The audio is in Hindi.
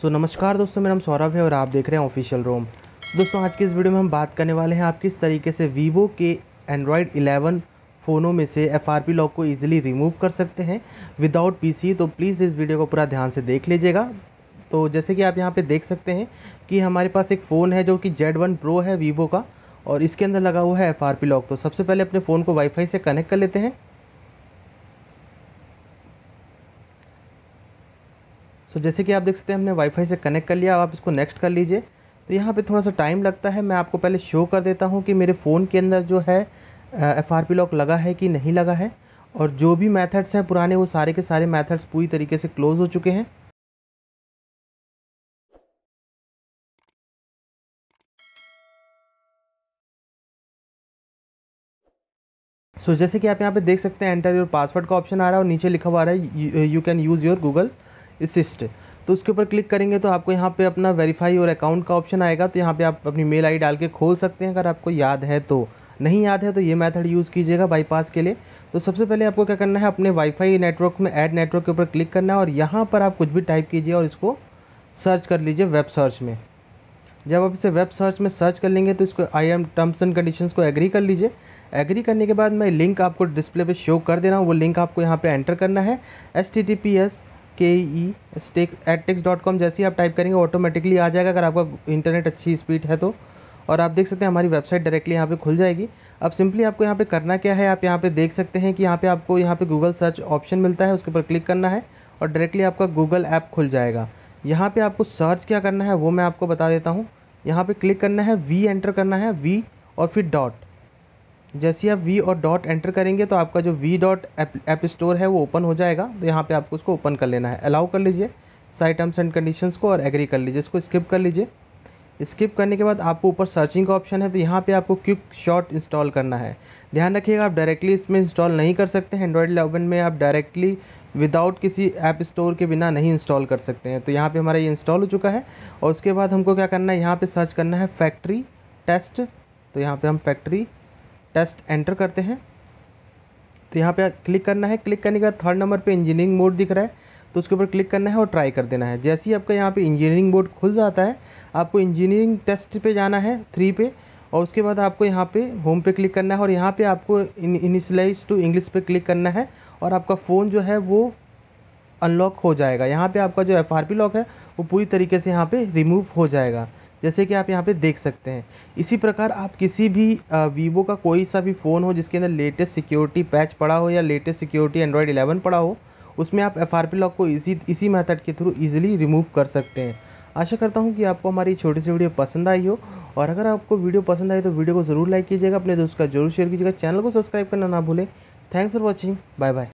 सो so, नमस्कार दोस्तों मेरा नाम सौरभ है और आप देख रहे हैं ऑफिशियल रोम दोस्तों आज के इस वीडियो में हम बात करने वाले हैं आप किस तरीके से वीवो के एंड्रॉयड 11 फ़ोनों में से एफ आर लॉक को ईजिली रिमूव कर सकते हैं विदाउट पी e। तो प्लीज़ इस वीडियो को पूरा ध्यान से देख लीजिएगा तो जैसे कि आप यहाँ पर देख सकते हैं कि हमारे पास एक फ़ोन है जो कि जेड वन प्रो है वीवो का और इसके अंदर लगा हुआ है एफ लॉक तो सबसे पहले अपने फ़ोन को वाईफाई से कनेक्ट कर लेते हैं सो so, जैसे कि आप देख सकते हैं हमने वाईफाई से कनेक्ट कर लिया आप इसको नेक्स्ट कर लीजिए तो यहाँ पे थोड़ा सा टाइम लगता है मैं आपको पहले शो कर देता हूँ कि मेरे फ़ोन के अंदर जो है एफ़ आर पी लॉक लगा है कि नहीं लगा है और जो भी मैथड्स हैं पुराने वो सारे के सारे मैथड्स पूरी तरीके से क्लोज़ हो चुके हैं सो so, जैसे कि आप यहाँ पे देख सकते हैं एंटर योर पासवर्ड का ऑप्शन आ रहा है और नीचे लिखा हुआ आ रहा है you can use your Google assist तो उसके ऊपर क्लिक करेंगे तो आपको यहाँ पे अपना वेरीफाई और अकाउंट का ऑप्शन आएगा तो यहाँ पे आप अपनी मेल आई डाल के खोल सकते हैं अगर आपको याद है तो नहीं याद है तो ये मेथड यूज़ कीजिएगा बाईपास के लिए तो सबसे पहले आपको क्या करना है अपने वाईफाई नेटवर्क में ऐड नेटवर्क के ऊपर क्लिक करना है और यहाँ पर आप कुछ भी टाइप कीजिए और इसको सर्च कर लीजिए वेब सर्च में जब आप इसे वेब सर्च में सर्च कर लेंगे तो इसको I am terms and condition को एग्री कर लीजिए एग्री करने के बाद मैं लिंक आपको डिस्प्ले पे शो कर दे रहा हूँ वो लिंक आपको यहाँ पे एंटर करना है S T T P S K E stake at tex dot com जैसे ही आप टाइप करेंगे ऑटोमेटिकली आ जाएगा अगर आपका इंटरनेट अच्छी स्पीड है तो और आप देख सकते हैं हमारी वेबसाइट डायरेक्टली यहाँ पे खुल जाएगी अब सिंपली आपको यहाँ पे करना क्या है आप यहाँ पे देख सकते हैं कि यहाँ पे आपको यहाँ पे गूगल सर्च ऑप्शन मिलता है उसके ऊपर क्लिक करना है और डायरेक्टली आपका गूगल ऐप खुल जाएगा यहाँ पे आपको सर्च क्या करना है वो मैं आपको बता देता हूँ यहाँ पे क्लिक करना है वी एंटर करना है वी और फिर डॉट जैसे आप वी और डॉट एंटर करेंगे तो आपका जो वी डॉट ऐप स्टोर है वो ओपन हो जाएगा तो यहाँ पे आपको उसको ओपन कर लेना है अलाउ कर लीजिए साइट टर्म्स एंड कंडीशंस को और एग्री कर लीजिए इसको स्किप कर लीजिए स्किप करने के बाद आपको ऊपर सर्चिंग का ऑप्शन है तो यहाँ पे आपको क्विक शॉट इंस्टॉल करना है ध्यान रखिएगा आप डायरेक्टली इसमें इंस्टॉल नहीं कर सकते हैं एंड्रॉयड इलेवन में आप डायरेक्टली विदाउट किसी ऐप स्टोर के बिना नहीं इंस्टॉल कर सकते हैं तो यहाँ पर हमारा ये इंस्टॉल हो चुका है और उसके बाद हमको क्या करना है यहाँ पर सर्च करना है फैक्ट्री टेस्ट तो यहाँ पर हम फैक्ट्री टेस्ट एंटर करते हैं तो यहाँ पे क्लिक करना है क्लिक करने के बाद थर्ड नंबर पे इंजीनियरिंग मोड दिख रहा है तो उसके ऊपर क्लिक करना है और ट्राई कर देना है जैसे ही आपका यहाँ पे इंजीनियरिंग बोर्ड खुल जाता है आपको इंजीनियरिंग टेस्ट पे जाना है थ्री पे और उसके बाद आपको यहाँ पे होम पे क्लिक करना है और यहाँ पे आपको इनिशलाइज टू इंग्लिश पे क्लिक करना है और आपका फ़ोन जो है वो अनलॉक हो जाएगा यहाँ पर आपका जो एफ लॉक है वो पूरी तरीके से यहाँ पर रिमूव हो जाएगा जैसे कि आप यहाँ पे देख सकते हैं इसी प्रकार आप किसी भी वीवो का कोई सा भी फ़ोन हो जिसके अंदर लेटेस्ट सिक्योरिटी पैच पड़ा हो या लेटेस्ट सिक्योरिटी एंड्रॉयड एलेवन पड़ा हो उसमें आप एफ लॉक को इसी इसी मैथड के थ्रू ईजिली रिमूव कर सकते हैं आशा करता हूँ कि आपको हमारी छोटी सी वीडियो पसंद आई हो और अगर आपको वीडियो पसंद आई तो वीडियो को ज़रूर लाइक कीजिएगा अपने दोस्त का जरूर शेयर कीजिएगा चैनल को सब्सक्राइब करना ना भूलें thanks for watching bye bye